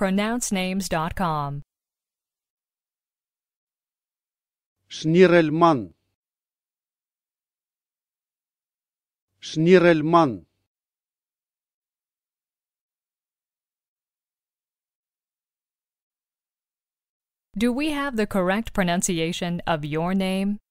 pronouncenames.com. Schnirelmann. Schnirelmann. Do we have the correct pronunciation of your name?